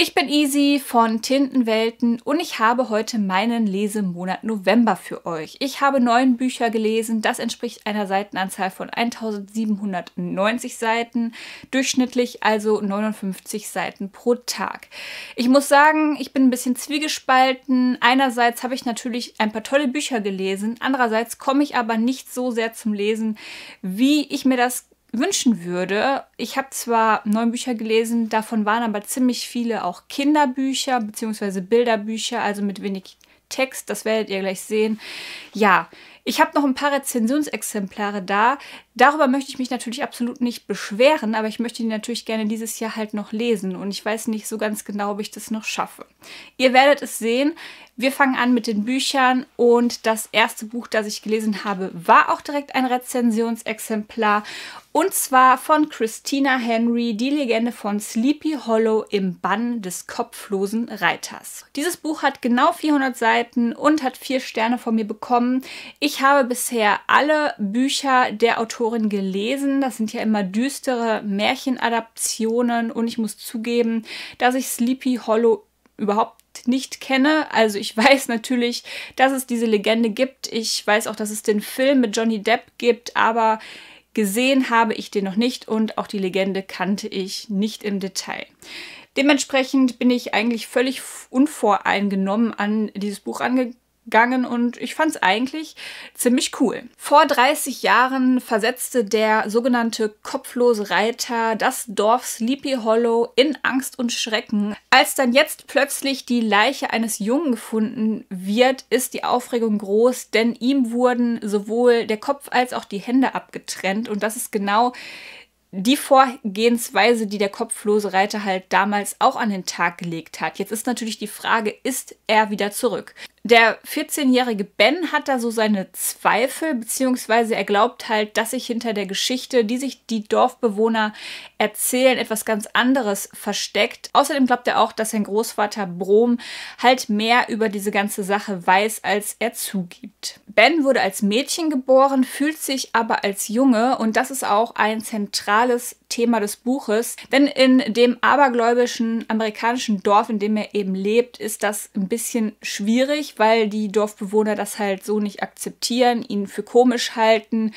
Ich bin Easy von Tintenwelten und ich habe heute meinen Lesemonat November für euch. Ich habe neun Bücher gelesen, das entspricht einer Seitenanzahl von 1790 Seiten, durchschnittlich also 59 Seiten pro Tag. Ich muss sagen, ich bin ein bisschen zwiegespalten. Einerseits habe ich natürlich ein paar tolle Bücher gelesen, andererseits komme ich aber nicht so sehr zum Lesen, wie ich mir das wünschen würde. Ich habe zwar neun Bücher gelesen, davon waren aber ziemlich viele auch Kinderbücher bzw. Bilderbücher, also mit wenig Text, das werdet ihr gleich sehen. Ja, ich habe noch ein paar Rezensionsexemplare da. Darüber möchte ich mich natürlich absolut nicht beschweren, aber ich möchte die natürlich gerne dieses Jahr halt noch lesen und ich weiß nicht so ganz genau, ob ich das noch schaffe. Ihr werdet es sehen. Wir fangen an mit den Büchern und das erste Buch, das ich gelesen habe, war auch direkt ein Rezensionsexemplar und zwar von Christina Henry, die Legende von Sleepy Hollow im Bann des kopflosen Reiters. Dieses Buch hat genau 400 Seiten und hat vier Sterne von mir bekommen. Ich habe bisher alle Bücher der Autorin gelesen. Das sind ja immer düstere Märchenadaptionen und ich muss zugeben, dass ich Sleepy Hollow überhaupt nicht kenne. Also ich weiß natürlich, dass es diese Legende gibt. Ich weiß auch, dass es den Film mit Johnny Depp gibt, aber gesehen habe ich den noch nicht und auch die Legende kannte ich nicht im Detail. Dementsprechend bin ich eigentlich völlig unvoreingenommen an dieses Buch angegangen gegangen und ich fand es eigentlich ziemlich cool. Vor 30 Jahren versetzte der sogenannte kopflose Reiter das Dorf Sleepy Hollow in Angst und Schrecken. Als dann jetzt plötzlich die Leiche eines Jungen gefunden wird, ist die Aufregung groß, denn ihm wurden sowohl der Kopf als auch die Hände abgetrennt und das ist genau die Vorgehensweise, die der kopflose Reiter halt damals auch an den Tag gelegt hat. Jetzt ist natürlich die Frage, ist er wieder zurück? Der 14-jährige Ben hat da so seine Zweifel, beziehungsweise er glaubt halt, dass sich hinter der Geschichte, die sich die Dorfbewohner Erzählen etwas ganz anderes versteckt. Außerdem glaubt er auch, dass sein Großvater Brom halt mehr über diese ganze Sache weiß, als er zugibt. Ben wurde als Mädchen geboren, fühlt sich aber als Junge und das ist auch ein zentrales Thema des Buches, denn in dem abergläubischen amerikanischen Dorf, in dem er eben lebt, ist das ein bisschen schwierig, weil die Dorfbewohner das halt so nicht akzeptieren, ihn für komisch halten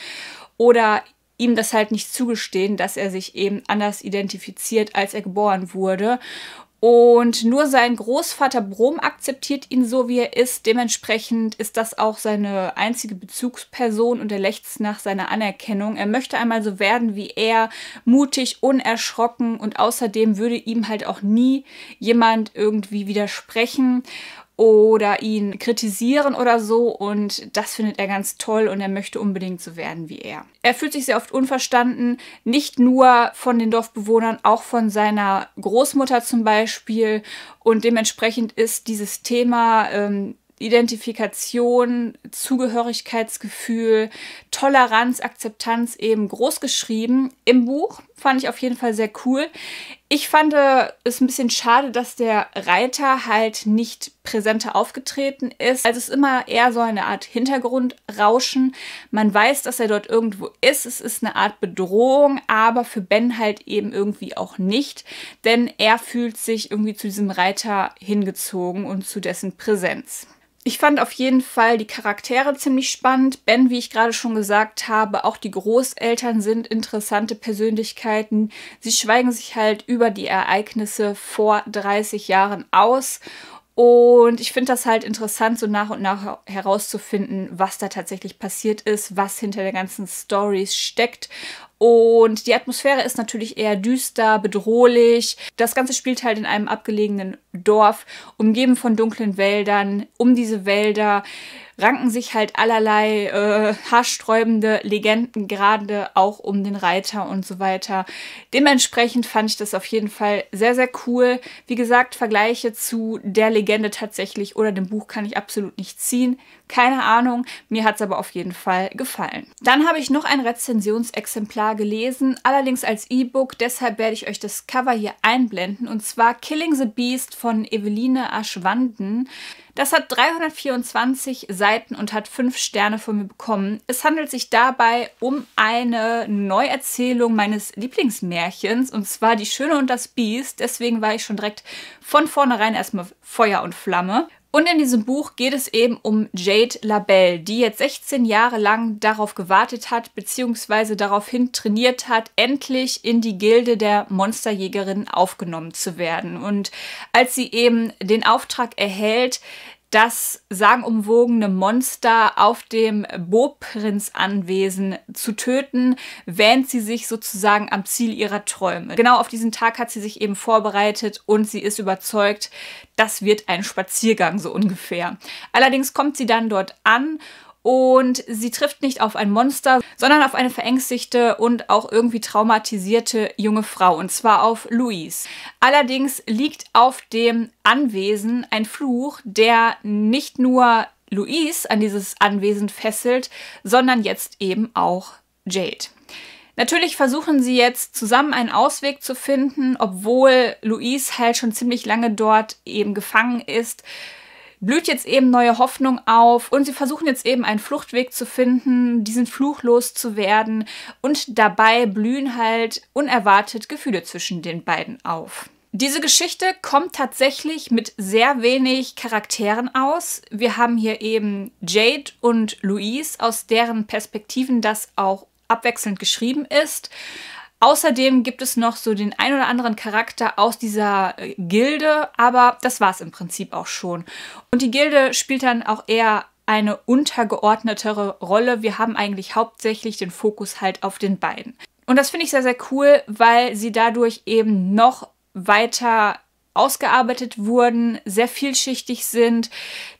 oder ihm das halt nicht zugestehen, dass er sich eben anders identifiziert, als er geboren wurde. Und nur sein Großvater Brom akzeptiert ihn so, wie er ist. Dementsprechend ist das auch seine einzige Bezugsperson und er lechzt nach seiner Anerkennung. Er möchte einmal so werden wie er, mutig, unerschrocken und außerdem würde ihm halt auch nie jemand irgendwie widersprechen oder ihn kritisieren oder so und das findet er ganz toll und er möchte unbedingt so werden wie er. Er fühlt sich sehr oft unverstanden, nicht nur von den Dorfbewohnern, auch von seiner Großmutter zum Beispiel und dementsprechend ist dieses Thema ähm, Identifikation, Zugehörigkeitsgefühl, Toleranz, Akzeptanz eben groß geschrieben im Buch fand ich auf jeden Fall sehr cool. Ich fand äh, es ein bisschen schade, dass der Reiter halt nicht präsenter aufgetreten ist. Also es ist immer eher so eine Art Hintergrundrauschen. Man weiß, dass er dort irgendwo ist. Es ist eine Art Bedrohung, aber für Ben halt eben irgendwie auch nicht. Denn er fühlt sich irgendwie zu diesem Reiter hingezogen und zu dessen Präsenz. Ich fand auf jeden Fall die Charaktere ziemlich spannend. Ben, wie ich gerade schon gesagt habe, auch die Großeltern sind interessante Persönlichkeiten. Sie schweigen sich halt über die Ereignisse vor 30 Jahren aus. Und ich finde das halt interessant, so nach und nach herauszufinden, was da tatsächlich passiert ist, was hinter der ganzen Story steckt. Und die Atmosphäre ist natürlich eher düster, bedrohlich. Das Ganze spielt halt in einem abgelegenen Dorf, umgeben von dunklen Wäldern. Um diese Wälder ranken sich halt allerlei äh, haarsträubende Legenden gerade auch um den Reiter und so weiter. Dementsprechend fand ich das auf jeden Fall sehr, sehr cool. Wie gesagt, Vergleiche zu der Legende tatsächlich oder dem Buch kann ich absolut nicht ziehen. Keine Ahnung, mir hat es aber auf jeden Fall gefallen. Dann habe ich noch ein Rezensionsexemplar gelesen, allerdings als E-Book, deshalb werde ich euch das Cover hier einblenden und zwar Killing the Beast von Eveline Aschwanden. Das hat 324 Seiten und hat 5 Sterne von mir bekommen. Es handelt sich dabei um eine Neuerzählung meines Lieblingsmärchens und zwar Die Schöne und das Biest. Deswegen war ich schon direkt von vornherein erstmal Feuer und Flamme. Und in diesem Buch geht es eben um Jade LaBelle, die jetzt 16 Jahre lang darauf gewartet hat, beziehungsweise daraufhin trainiert hat, endlich in die Gilde der Monsterjägerin aufgenommen zu werden. Und als sie eben den Auftrag erhält, das sagenumwogene Monster auf dem Bo-Prinz-Anwesen zu töten, wähnt sie sich sozusagen am Ziel ihrer Träume. Genau auf diesen Tag hat sie sich eben vorbereitet und sie ist überzeugt, das wird ein Spaziergang so ungefähr. Allerdings kommt sie dann dort an und sie trifft nicht auf ein Monster, sondern auf eine verängstigte und auch irgendwie traumatisierte junge Frau, und zwar auf Louise. Allerdings liegt auf dem Anwesen ein Fluch, der nicht nur Louise an dieses Anwesen fesselt, sondern jetzt eben auch Jade. Natürlich versuchen sie jetzt zusammen einen Ausweg zu finden, obwohl Louise halt schon ziemlich lange dort eben gefangen ist blüht jetzt eben neue Hoffnung auf und sie versuchen jetzt eben einen Fluchtweg zu finden, diesen Fluch loszuwerden und dabei blühen halt unerwartet Gefühle zwischen den beiden auf. Diese Geschichte kommt tatsächlich mit sehr wenig Charakteren aus. Wir haben hier eben Jade und Louise, aus deren Perspektiven das auch abwechselnd geschrieben ist. Außerdem gibt es noch so den ein oder anderen Charakter aus dieser äh, Gilde, aber das war es im Prinzip auch schon. Und die Gilde spielt dann auch eher eine untergeordnetere Rolle. Wir haben eigentlich hauptsächlich den Fokus halt auf den beiden. Und das finde ich sehr, sehr cool, weil sie dadurch eben noch weiter ausgearbeitet wurden, sehr vielschichtig sind.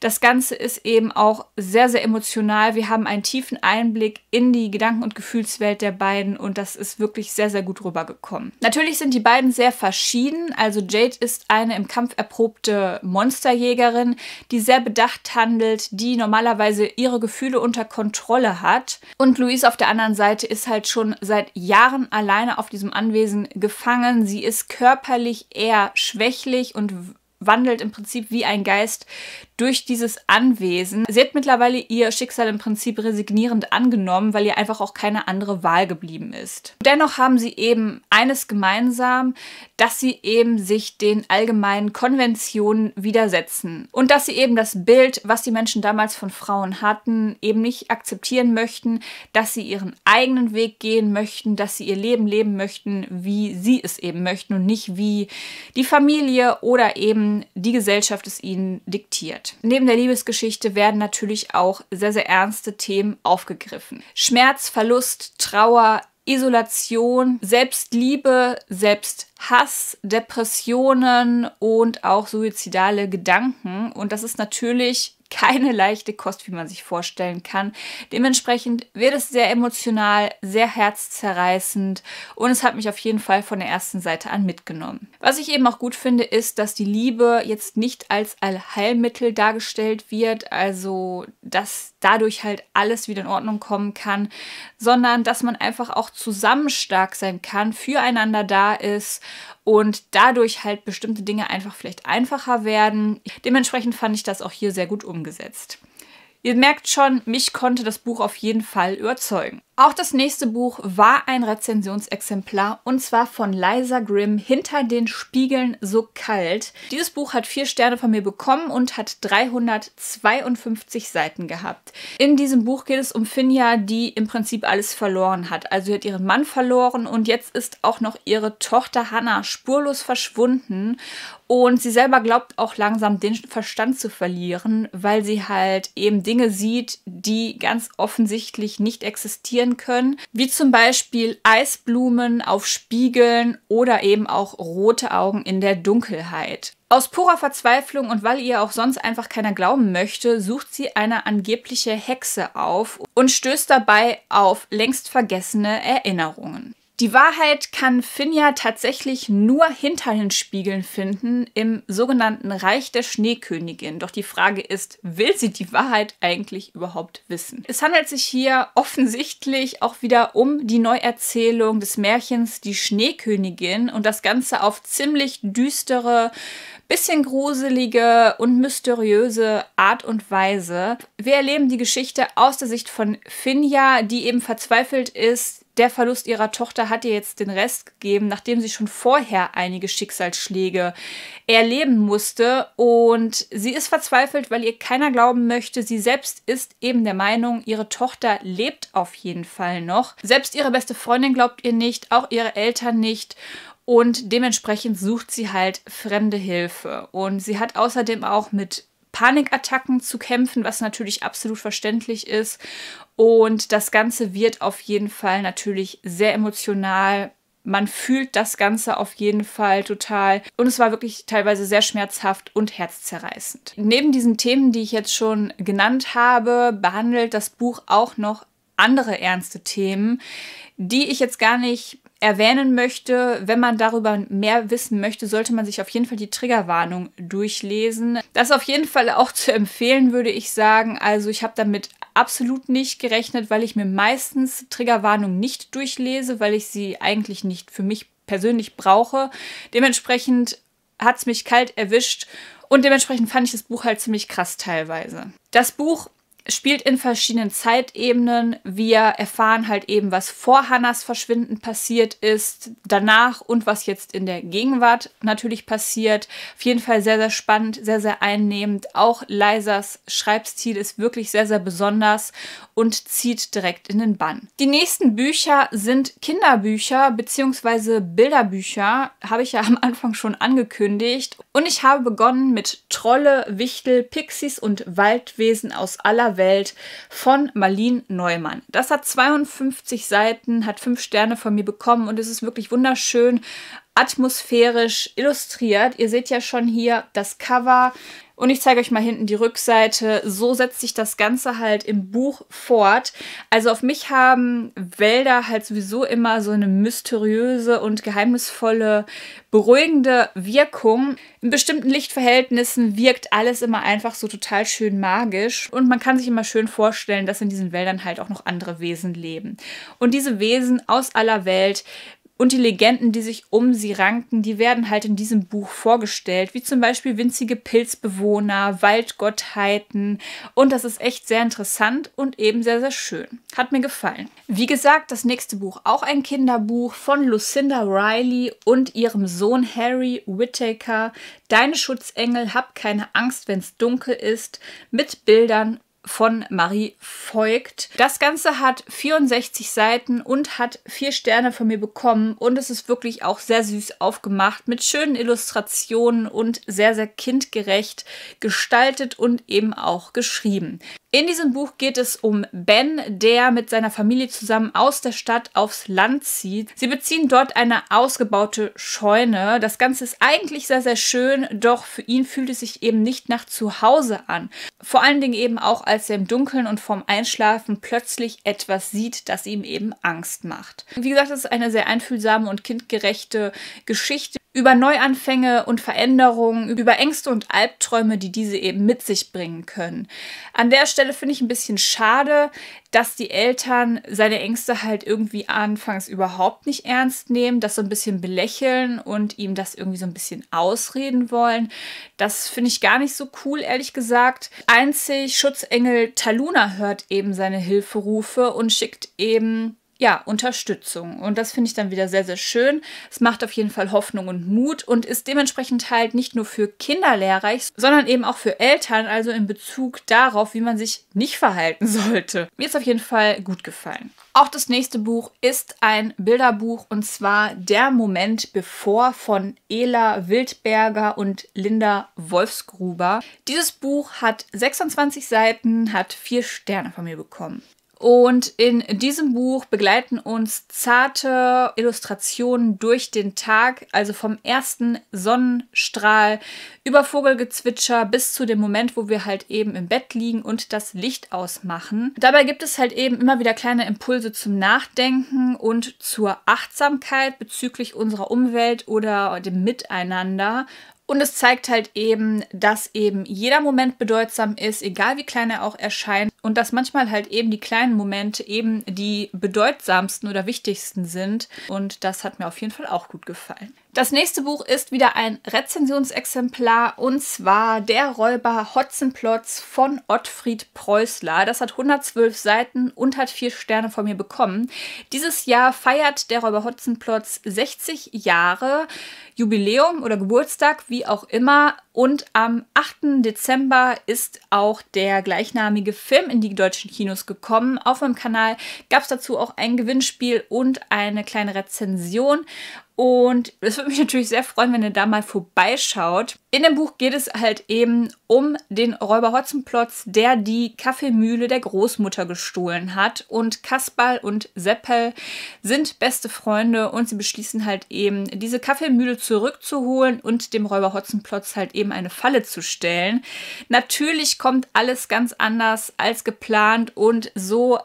Das Ganze ist eben auch sehr, sehr emotional. Wir haben einen tiefen Einblick in die Gedanken- und Gefühlswelt der beiden und das ist wirklich sehr, sehr gut rübergekommen. Natürlich sind die beiden sehr verschieden. Also Jade ist eine im Kampf erprobte Monsterjägerin, die sehr bedacht handelt, die normalerweise ihre Gefühle unter Kontrolle hat. Und Louise auf der anderen Seite ist halt schon seit Jahren alleine auf diesem Anwesen gefangen. Sie ist körperlich eher schwächer zerbrechlich und wandelt im Prinzip wie ein Geist durch dieses Anwesen. Sie hat mittlerweile ihr Schicksal im Prinzip resignierend angenommen, weil ihr einfach auch keine andere Wahl geblieben ist. Dennoch haben sie eben eines gemeinsam, dass sie eben sich den allgemeinen Konventionen widersetzen und dass sie eben das Bild, was die Menschen damals von Frauen hatten, eben nicht akzeptieren möchten, dass sie ihren eigenen Weg gehen möchten, dass sie ihr Leben leben möchten, wie sie es eben möchten und nicht wie die Familie oder eben die Gesellschaft es ihnen diktiert. Neben der Liebesgeschichte werden natürlich auch sehr, sehr ernste Themen aufgegriffen. Schmerz, Verlust, Trauer, Isolation, Selbstliebe, Selbsthass, Depressionen und auch suizidale Gedanken. Und das ist natürlich keine leichte Kost, wie man sich vorstellen kann. Dementsprechend wird es sehr emotional, sehr herzzerreißend und es hat mich auf jeden Fall von der ersten Seite an mitgenommen. Was ich eben auch gut finde, ist, dass die Liebe jetzt nicht als Allheilmittel dargestellt wird, also dass dadurch halt alles wieder in Ordnung kommen kann, sondern dass man einfach auch zusammen stark sein kann, füreinander da ist und dadurch halt bestimmte Dinge einfach vielleicht einfacher werden. Dementsprechend fand ich das auch hier sehr gut umgesetzt. Ihr merkt schon, mich konnte das Buch auf jeden Fall überzeugen. Auch das nächste Buch war ein Rezensionsexemplar und zwar von Liza Grimm Hinter den Spiegeln so kalt. Dieses Buch hat vier Sterne von mir bekommen und hat 352 Seiten gehabt. In diesem Buch geht es um Finja, die im Prinzip alles verloren hat. Also sie hat ihren Mann verloren und jetzt ist auch noch ihre Tochter Hannah spurlos verschwunden und sie selber glaubt auch langsam den Verstand zu verlieren, weil sie halt eben Dinge sieht, die ganz offensichtlich nicht existieren entwickeln können, wie zum Beispiel Eisblumen auf Spiegeln oder eben auch rote Augen in der Dunkelheit. Aus purer Verzweiflung und weil ihr auch sonst einfach keiner glauben möchte, sucht sie eine angebliche Hexe auf und stößt dabei auf längst vergessene Erinnerungen. Die Wahrheit kann Finja tatsächlich nur hinter den Spiegeln finden, im sogenannten Reich der Schneekönigin. Doch die Frage ist, will sie die Wahrheit eigentlich überhaupt wissen? Es handelt sich hier offensichtlich auch wieder um die Neuerzählung des Märchens Die Schneekönigin und das Ganze auf ziemlich düstere, bisschen gruselige und mysteriöse Art und Weise. Wir erleben die Geschichte aus der Sicht von Finja, die eben verzweifelt ist, der Verlust ihrer Tochter hat ihr jetzt den Rest gegeben, nachdem sie schon vorher einige Schicksalsschläge erleben musste. Und sie ist verzweifelt, weil ihr keiner glauben möchte. Sie selbst ist eben der Meinung, ihre Tochter lebt auf jeden Fall noch. Selbst ihre beste Freundin glaubt ihr nicht, auch ihre Eltern nicht. Und dementsprechend sucht sie halt fremde Hilfe. Und sie hat außerdem auch mit Panikattacken zu kämpfen, was natürlich absolut verständlich ist. Und das Ganze wird auf jeden Fall natürlich sehr emotional. Man fühlt das Ganze auf jeden Fall total. Und es war wirklich teilweise sehr schmerzhaft und herzzerreißend. Neben diesen Themen, die ich jetzt schon genannt habe, behandelt das Buch auch noch andere ernste Themen, die ich jetzt gar nicht erwähnen möchte, wenn man darüber mehr wissen möchte, sollte man sich auf jeden Fall die Triggerwarnung durchlesen. Das ist auf jeden Fall auch zu empfehlen, würde ich sagen. Also ich habe damit absolut nicht gerechnet, weil ich mir meistens Triggerwarnungen nicht durchlese, weil ich sie eigentlich nicht für mich persönlich brauche. Dementsprechend hat es mich kalt erwischt und dementsprechend fand ich das Buch halt ziemlich krass teilweise. Das Buch spielt in verschiedenen Zeitebenen. Wir erfahren halt eben, was vor Hannas Verschwinden passiert ist, danach und was jetzt in der Gegenwart natürlich passiert. Auf jeden Fall sehr, sehr spannend, sehr, sehr einnehmend. Auch Leisers Schreibstil ist wirklich sehr, sehr besonders und zieht direkt in den Bann. Die nächsten Bücher sind Kinderbücher bzw. Bilderbücher, habe ich ja am Anfang schon angekündigt. Und ich habe begonnen mit Trolle, Wichtel, Pixies und Waldwesen aus aller Welt Welt von Marlene Neumann. Das hat 52 Seiten, hat fünf Sterne von mir bekommen und es ist wirklich wunderschön atmosphärisch illustriert. Ihr seht ja schon hier das Cover und ich zeige euch mal hinten die Rückseite. So setzt sich das Ganze halt im Buch fort. Also auf mich haben Wälder halt sowieso immer so eine mysteriöse und geheimnisvolle, beruhigende Wirkung. In bestimmten Lichtverhältnissen wirkt alles immer einfach so total schön magisch. Und man kann sich immer schön vorstellen, dass in diesen Wäldern halt auch noch andere Wesen leben. Und diese Wesen aus aller Welt und die Legenden, die sich um sie ranken, die werden halt in diesem Buch vorgestellt, wie zum Beispiel winzige Pilzbewohner, Waldgottheiten. Und das ist echt sehr interessant und eben sehr, sehr schön. Hat mir gefallen. Wie gesagt, das nächste Buch, auch ein Kinderbuch von Lucinda Riley und ihrem Sohn Harry Whittaker. Deine Schutzengel, hab keine Angst, wenn's dunkel ist, mit Bildern von Marie folgt. Das Ganze hat 64 Seiten und hat vier Sterne von mir bekommen und es ist wirklich auch sehr süß aufgemacht mit schönen Illustrationen und sehr, sehr kindgerecht gestaltet und eben auch geschrieben. In diesem Buch geht es um Ben, der mit seiner Familie zusammen aus der Stadt aufs Land zieht. Sie beziehen dort eine ausgebaute Scheune. Das Ganze ist eigentlich sehr, sehr schön, doch für ihn fühlt es sich eben nicht nach Zuhause an. Vor allen Dingen eben auch als als er im Dunkeln und vorm Einschlafen plötzlich etwas sieht, das ihm eben Angst macht. Wie gesagt, es ist eine sehr einfühlsame und kindgerechte Geschichte, über Neuanfänge und Veränderungen, über Ängste und Albträume, die diese eben mit sich bringen können. An der Stelle finde ich ein bisschen schade, dass die Eltern seine Ängste halt irgendwie anfangs überhaupt nicht ernst nehmen, das so ein bisschen belächeln und ihm das irgendwie so ein bisschen ausreden wollen. Das finde ich gar nicht so cool, ehrlich gesagt. Einzig Schutzengel Taluna hört eben seine Hilferufe und schickt eben ja, Unterstützung. Und das finde ich dann wieder sehr, sehr schön. Es macht auf jeden Fall Hoffnung und Mut und ist dementsprechend halt nicht nur für Kinder lehrreich, sondern eben auch für Eltern, also in Bezug darauf, wie man sich nicht verhalten sollte. Mir ist auf jeden Fall gut gefallen. Auch das nächste Buch ist ein Bilderbuch und zwar Der Moment bevor von Ela Wildberger und Linda Wolfsgruber. Dieses Buch hat 26 Seiten, hat vier Sterne von mir bekommen. Und in diesem Buch begleiten uns zarte Illustrationen durch den Tag, also vom ersten Sonnenstrahl über Vogelgezwitscher bis zu dem Moment, wo wir halt eben im Bett liegen und das Licht ausmachen. Dabei gibt es halt eben immer wieder kleine Impulse zum Nachdenken und zur Achtsamkeit bezüglich unserer Umwelt oder dem Miteinander. Und es zeigt halt eben, dass eben jeder Moment bedeutsam ist, egal wie klein er auch erscheint und dass manchmal halt eben die kleinen Momente eben die bedeutsamsten oder wichtigsten sind. Und das hat mir auf jeden Fall auch gut gefallen. Das nächste Buch ist wieder ein Rezensionsexemplar und zwar Der Räuber Hotzenplotz von Ottfried Preußler. Das hat 112 Seiten und hat vier Sterne von mir bekommen. Dieses Jahr feiert Der Räuber Hotzenplotz 60 Jahre Jubiläum oder Geburtstag, wie auch immer. Und am 8. Dezember ist auch der gleichnamige Film in die deutschen Kinos gekommen. Auf meinem Kanal gab es dazu auch ein Gewinnspiel und eine kleine Rezension. Und es würde mich natürlich sehr freuen, wenn ihr da mal vorbeischaut. In dem Buch geht es halt eben um den Räuber Hotzenplotz, der die Kaffeemühle der Großmutter gestohlen hat. Und Kasperl und Seppel sind beste Freunde und sie beschließen halt eben, diese Kaffeemühle zurückzuholen und dem Räuber Hotzenplotz halt eben eine Falle zu stellen. Natürlich kommt alles ganz anders als geplant und so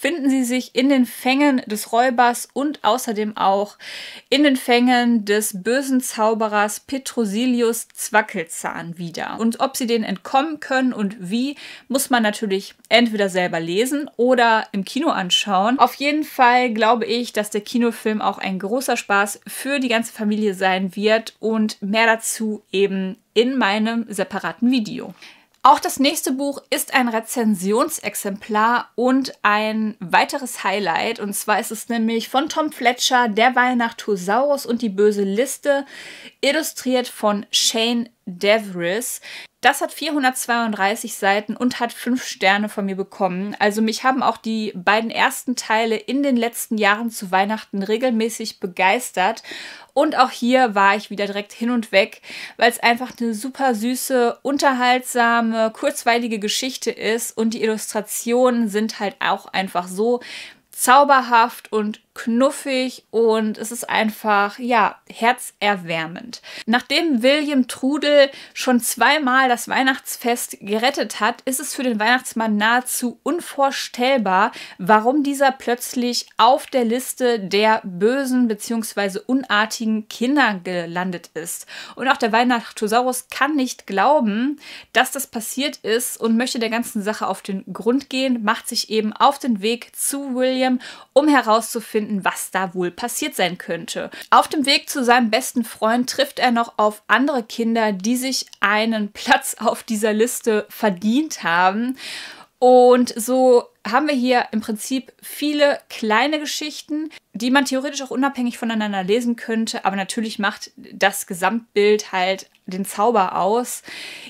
finden sie sich in den Fängen des Räubers und außerdem auch in den Fängen des bösen Zauberers Petrosilius Zwackelzahn wieder. Und ob sie den entkommen können und wie, muss man natürlich entweder selber lesen oder im Kino anschauen. Auf jeden Fall glaube ich, dass der Kinofilm auch ein großer Spaß für die ganze Familie sein wird und mehr dazu eben in meinem separaten Video. Auch das nächste Buch ist ein Rezensionsexemplar und ein weiteres Highlight. Und zwar ist es nämlich von Tom Fletcher, Der Weihnacht Tosaurus und die böse Liste, illustriert von Shane Devris. Das hat 432 Seiten und hat fünf Sterne von mir bekommen. Also mich haben auch die beiden ersten Teile in den letzten Jahren zu Weihnachten regelmäßig begeistert. Und auch hier war ich wieder direkt hin und weg, weil es einfach eine super süße, unterhaltsame, kurzweilige Geschichte ist. Und die Illustrationen sind halt auch einfach so zauberhaft und knuffig und es ist einfach, ja, herzerwärmend. Nachdem William Trudel schon zweimal das Weihnachtsfest gerettet hat, ist es für den Weihnachtsmann nahezu unvorstellbar, warum dieser plötzlich auf der Liste der bösen bzw. unartigen Kinder gelandet ist. Und auch der Weihnachtosaurus kann nicht glauben, dass das passiert ist und möchte der ganzen Sache auf den Grund gehen, macht sich eben auf den Weg zu William Salem, um herauszufinden, was da wohl passiert sein könnte. Auf dem Weg zu seinem besten Freund trifft er noch auf andere Kinder, die sich einen Platz auf dieser Liste verdient haben. Und so haben wir hier im Prinzip viele kleine Geschichten, die man theoretisch auch unabhängig voneinander lesen könnte, aber natürlich macht das Gesamtbild halt den Zauber aus.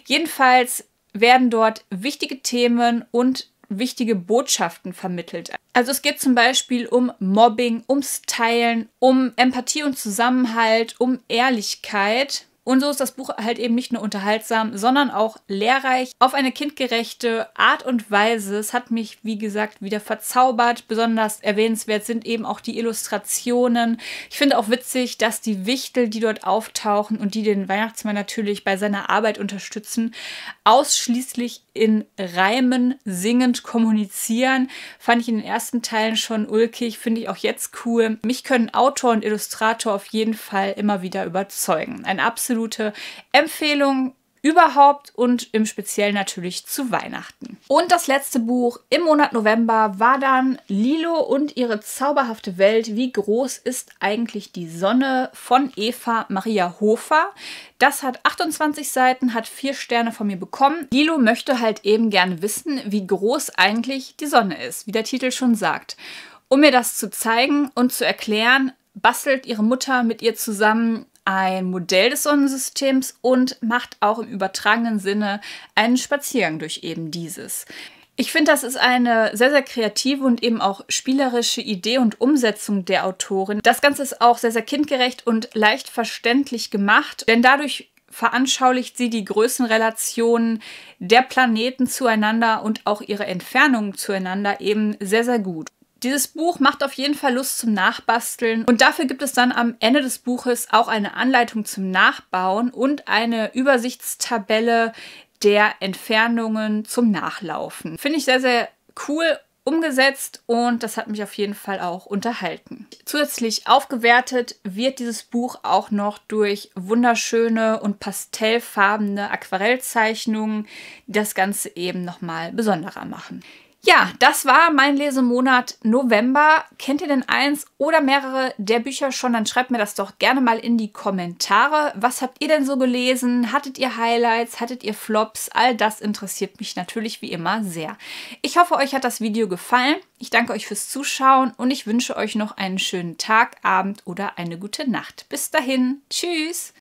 Jedenfalls werden dort wichtige Themen und wichtige Botschaften vermittelt. Also es geht zum Beispiel um Mobbing, ums Teilen, um Empathie und Zusammenhalt, um Ehrlichkeit. Und so ist das Buch halt eben nicht nur unterhaltsam, sondern auch lehrreich. Auf eine kindgerechte Art und Weise. Es hat mich, wie gesagt, wieder verzaubert. Besonders erwähnenswert sind eben auch die Illustrationen. Ich finde auch witzig, dass die Wichtel, die dort auftauchen und die den Weihnachtsmann natürlich bei seiner Arbeit unterstützen, ausschließlich in Reimen singend kommunizieren. Fand ich in den ersten Teilen schon ulkig, finde ich auch jetzt cool. Mich können Autor und Illustrator auf jeden Fall immer wieder überzeugen. Ein absolut absolute Empfehlung überhaupt und im Speziellen natürlich zu Weihnachten. Und das letzte Buch im Monat November war dann Lilo und ihre zauberhafte Welt. Wie groß ist eigentlich die Sonne von Eva Maria Hofer? Das hat 28 Seiten, hat vier Sterne von mir bekommen. Lilo möchte halt eben gerne wissen, wie groß eigentlich die Sonne ist, wie der Titel schon sagt. Um mir das zu zeigen und zu erklären, bastelt ihre Mutter mit ihr zusammen ein Modell des Sonnensystems und macht auch im übertragenen Sinne einen Spaziergang durch eben dieses. Ich finde, das ist eine sehr, sehr kreative und eben auch spielerische Idee und Umsetzung der Autorin. Das Ganze ist auch sehr, sehr kindgerecht und leicht verständlich gemacht, denn dadurch veranschaulicht sie die Größenrelationen der Planeten zueinander und auch ihre Entfernungen zueinander eben sehr, sehr gut. Dieses Buch macht auf jeden Fall Lust zum Nachbasteln und dafür gibt es dann am Ende des Buches auch eine Anleitung zum Nachbauen und eine Übersichtstabelle der Entfernungen zum Nachlaufen. Finde ich sehr, sehr cool umgesetzt und das hat mich auf jeden Fall auch unterhalten. Zusätzlich aufgewertet wird dieses Buch auch noch durch wunderschöne und pastellfarbene Aquarellzeichnungen, die das Ganze eben nochmal besonderer machen. Ja, das war mein Lesemonat November. Kennt ihr denn eins oder mehrere der Bücher schon? Dann schreibt mir das doch gerne mal in die Kommentare. Was habt ihr denn so gelesen? Hattet ihr Highlights? Hattet ihr Flops? All das interessiert mich natürlich wie immer sehr. Ich hoffe, euch hat das Video gefallen. Ich danke euch fürs Zuschauen und ich wünsche euch noch einen schönen Tag, Abend oder eine gute Nacht. Bis dahin. Tschüss.